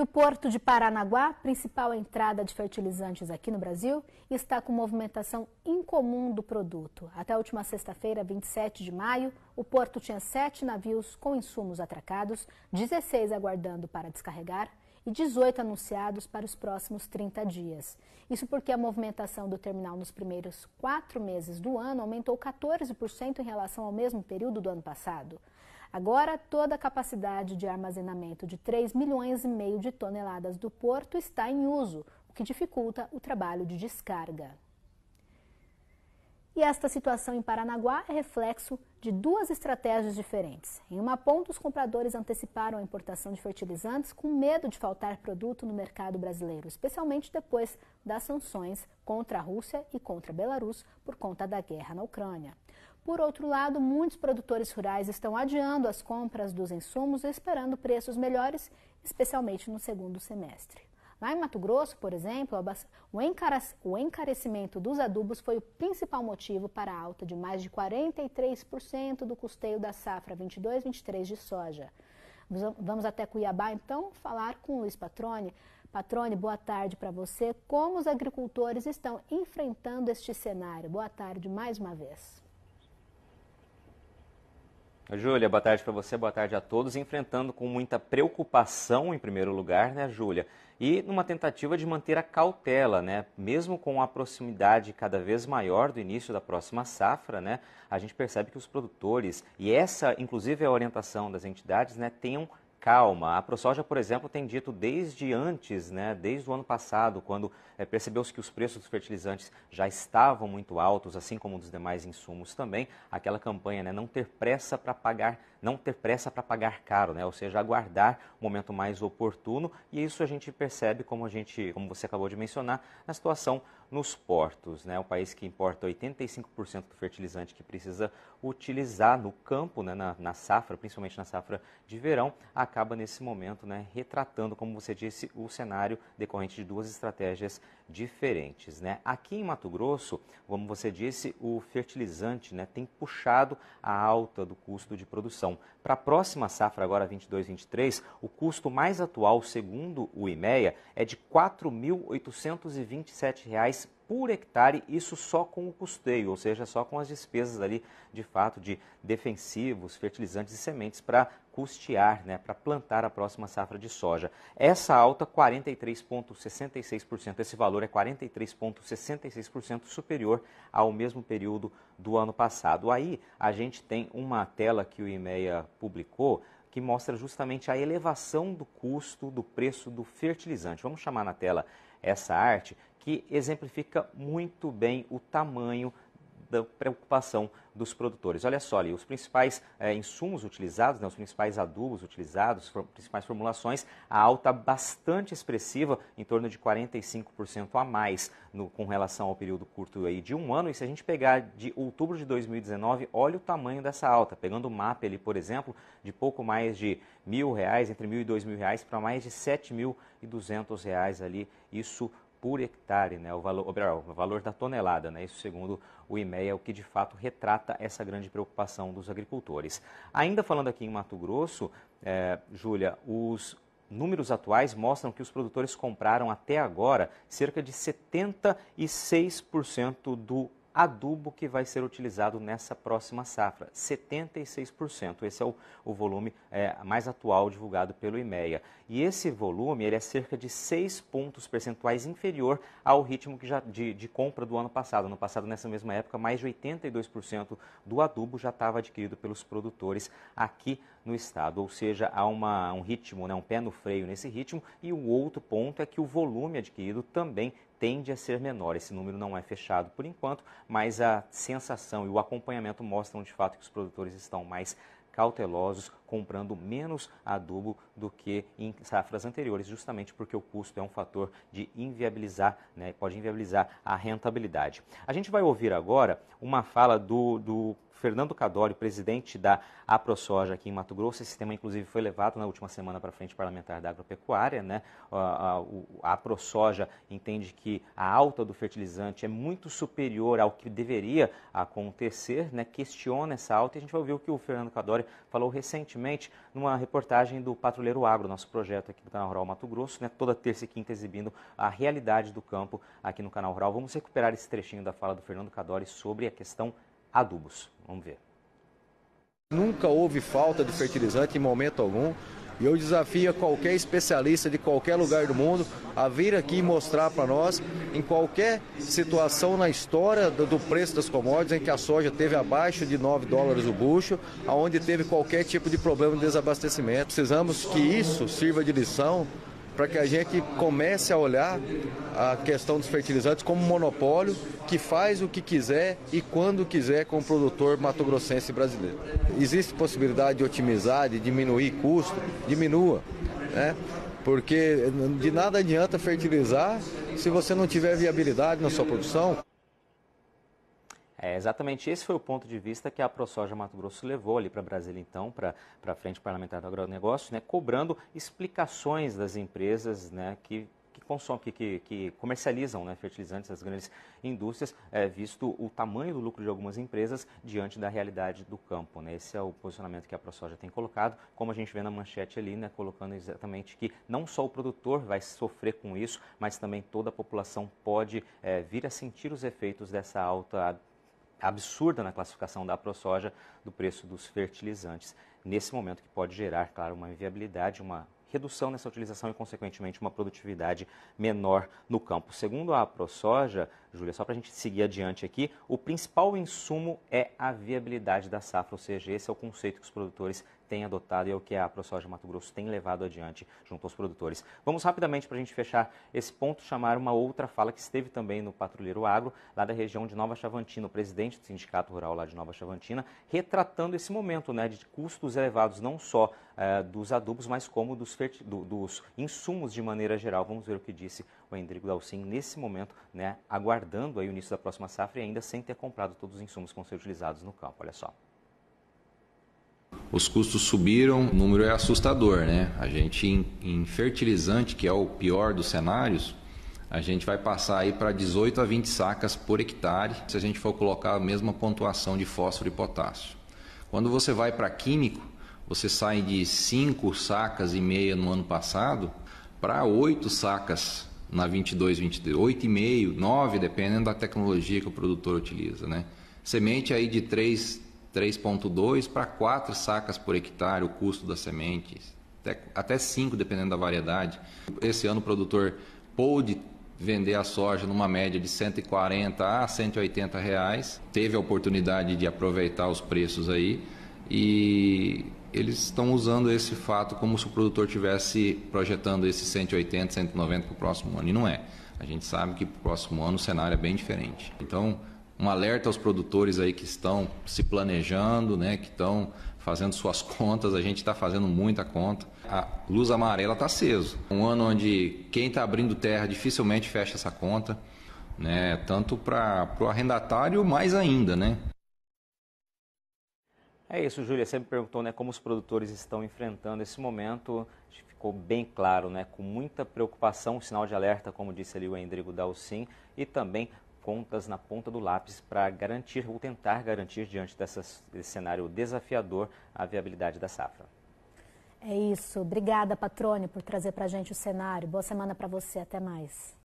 E o porto de Paranaguá, principal entrada de fertilizantes aqui no Brasil, está com movimentação incomum do produto. Até a última sexta-feira, 27 de maio, o porto tinha sete navios com insumos atracados, 16 aguardando para descarregar e 18 anunciados para os próximos 30 dias. Isso porque a movimentação do terminal nos primeiros quatro meses do ano aumentou 14% em relação ao mesmo período do ano passado. Agora, toda a capacidade de armazenamento de 3 milhões e meio de toneladas do porto está em uso, o que dificulta o trabalho de descarga. E esta situação em Paranaguá é reflexo de duas estratégias diferentes. Em uma ponta, os compradores anteciparam a importação de fertilizantes com medo de faltar produto no mercado brasileiro, especialmente depois das sanções contra a Rússia e contra a Belarus por conta da guerra na Ucrânia. Por outro lado, muitos produtores rurais estão adiando as compras dos insumos esperando preços melhores, especialmente no segundo semestre. Lá em Mato Grosso, por exemplo, o encarecimento dos adubos foi o principal motivo para a alta de mais de 43% do custeio da safra 22-23 de soja. Vamos até Cuiabá, então, falar com o Luiz Patrone. Patrone, boa tarde para você. Como os agricultores estão enfrentando este cenário? Boa tarde mais uma vez. Júlia, boa tarde para você, boa tarde a todos. Enfrentando com muita preocupação, em primeiro lugar, né, Júlia? E numa tentativa de manter a cautela, né? Mesmo com a proximidade cada vez maior do início da próxima safra, né? A gente percebe que os produtores, e essa, inclusive, é a orientação das entidades, né? Tenham calma. A ProSoja, por exemplo, tem dito desde antes, né, desde o ano passado, quando é, percebeu-se que os preços dos fertilizantes já estavam muito altos, assim como dos demais insumos também, aquela campanha, né, não ter pressa para pagar, não ter pressa para pagar caro, né, ou seja, aguardar o momento mais oportuno. E isso a gente percebe, como a gente, como você acabou de mencionar, na situação nos portos. Né? O país que importa 85% do fertilizante que precisa utilizar no campo, né? na, na safra, principalmente na safra de verão, acaba nesse momento né? retratando, como você disse, o cenário decorrente de duas estratégias diferentes. Né? Aqui em Mato Grosso, como você disse, o fertilizante né? tem puxado a alta do custo de produção. Para a próxima safra, agora 22-23, o custo mais atual, segundo o IMEA, é de R$ 4.827,00 por hectare, isso só com o custeio, ou seja, só com as despesas ali, de fato, de defensivos, fertilizantes e sementes para custear, né, para plantar a próxima safra de soja. Essa alta, 43,66%, esse valor é 43,66% superior ao mesmo período do ano passado. Aí a gente tem uma tela que o IMEA publicou que mostra justamente a elevação do custo do preço do fertilizante. Vamos chamar na tela essa arte que exemplifica muito bem o tamanho da preocupação dos produtores. Olha só, ali, os principais é, insumos utilizados, né, os principais adubos utilizados, as principais formulações, a alta bastante expressiva, em torno de 45% a mais no, com relação ao período curto aí de um ano. E se a gente pegar de outubro de 2019, olha o tamanho dessa alta. Pegando o MAP ali, por exemplo, de pouco mais de mil reais, entre mil e dois mil reais, para mais de sete mil e duzentos reais ali, isso por hectare, né, o, valor, o valor da tonelada. Né, isso, segundo o IMEA, é o que de fato retrata essa grande preocupação dos agricultores. Ainda falando aqui em Mato Grosso, é, Júlia, os números atuais mostram que os produtores compraram até agora cerca de 76% do adubo que vai ser utilizado nessa próxima safra, 76%. Esse é o, o volume é, mais atual divulgado pelo IMEA. E esse volume ele é cerca de 6 pontos percentuais inferior ao ritmo que já de, de compra do ano passado. No passado, nessa mesma época, mais de 82% do adubo já estava adquirido pelos produtores aqui no estado. Ou seja, há uma, um ritmo, né, um pé no freio nesse ritmo. E o outro ponto é que o volume adquirido também tende a ser menor. Esse número não é fechado por enquanto, mas a sensação e o acompanhamento mostram de fato que os produtores estão mais cautelosos, comprando menos adubo do que em safras anteriores, justamente porque o custo é um fator de inviabilizar, né, pode inviabilizar a rentabilidade. A gente vai ouvir agora uma fala do, do Fernando Cadório, presidente da AproSoja aqui em Mato Grosso. Esse tema, inclusive, foi levado na última semana para a Frente Parlamentar da Agropecuária. Né? A, a, a AproSoja entende que a alta do fertilizante é muito superior ao que deveria acontecer, né? questiona essa alta. E a gente vai ouvir o que o Fernando Cadório falou recentemente numa reportagem do Patrulheiro Agro, nosso projeto aqui do Canal Rural Mato Grosso, né? toda terça e quinta exibindo a realidade do campo aqui no Canal Rural. Vamos recuperar esse trechinho da fala do Fernando Cadório sobre a questão adubos. Vamos ver. Nunca houve falta de fertilizante em momento algum. E eu desafio qualquer especialista de qualquer lugar do mundo a vir aqui e mostrar para nós, em qualquer situação na história do, do, preço das commodities, em que a soja teve abaixo de 9 dólares o bucho, aonde teve qualquer tipo de problema de desabastecimento. Precisamos que isso sirva de lição para que a gente comece a olhar a questão dos fertilizantes como monopólio que faz o que quiser e quando quiser com o produtor mato-grossense brasileiro. Existe possibilidade de otimizar, de diminuir custo? Diminua, né? Porque de nada adianta fertilizar se você não tiver viabilidade na sua produção. É, exatamente esse foi o ponto de vista que a ProSoja Mato Grosso levou ali para Brasília, então, para a Frente Parlamentar do Agronegócio, né, cobrando explicações das empresas né, que que consomem, que, que, que, comercializam né, fertilizantes, as grandes indústrias, é, visto o tamanho do lucro de algumas empresas diante da realidade do campo. Né? Esse é o posicionamento que a ProSoja tem colocado, como a gente vê na manchete ali, né, colocando exatamente que não só o produtor vai sofrer com isso, mas também toda a população pode é, vir a sentir os efeitos dessa alta absurda na classificação da ProSoja do preço dos fertilizantes. Nesse momento que pode gerar, claro, uma inviabilidade, uma redução nessa utilização e, consequentemente, uma produtividade menor no campo. Segundo a ProSoja, Júlia, só para a gente seguir adiante aqui, o principal insumo é a viabilidade da safra, ou seja, esse é o conceito que os produtores têm adotado e é o que a ProSoja Mato Grosso tem levado adiante junto aos produtores. Vamos rapidamente, para a gente fechar esse ponto, chamar uma outra fala que esteve também no Patrulheiro Agro, lá da região de Nova Chavantina, o presidente do Sindicato Rural lá de Nova Chavantina, retratando esse momento né, de custos elevados não só eh, dos adubos, mas como dos, do, dos insumos de maneira geral. Vamos ver o que disse o Endrigo Dalcin nesse momento, né, aguardando aí o início da próxima safra e ainda sem ter comprado todos os insumos que vão ser utilizados no campo. Olha só. Os custos subiram, o número é assustador, né? A gente em, em fertilizante, que é o pior dos cenários, a gente vai passar aí para 18 a 20 sacas por hectare, se a gente for colocar a mesma pontuação de fósforo e potássio. Quando você vai para químico, você sai de 5 sacas e meia no ano passado para 8 sacas na 22, 23, 8,5, 9, dependendo da tecnologia que o produtor utiliza, né? Semente aí de 3,2 para 4 sacas por hectare o custo das sementes, até, até 5 dependendo da variedade. Esse ano o produtor pôde vender a soja numa média de 140 a 180 reais, teve a oportunidade de aproveitar os preços aí, e eles estão usando esse fato como se o produtor tivesse projetando esse 180, 190 para o próximo ano, e não é. A gente sabe que para o próximo ano o cenário é bem diferente. Então, um alerta aos produtores aí que estão se planejando, né, que estão fazendo suas contas, a gente está fazendo muita conta. A luz amarela está aceso. Um ano onde quem está abrindo terra dificilmente fecha essa conta, né, tanto para o arrendatário mais ainda, né? É isso, Júlia. Você me perguntou né, como os produtores estão enfrentando esse momento. Ficou bem claro, né, com muita preocupação, sinal de alerta, como disse ali o Endrigo Dalcin, e também contas na ponta do lápis para garantir ou tentar garantir, diante dessa, desse cenário desafiador, a viabilidade da safra. É isso. Obrigada, patrone, por trazer para a gente o cenário. Boa semana para você. Até mais.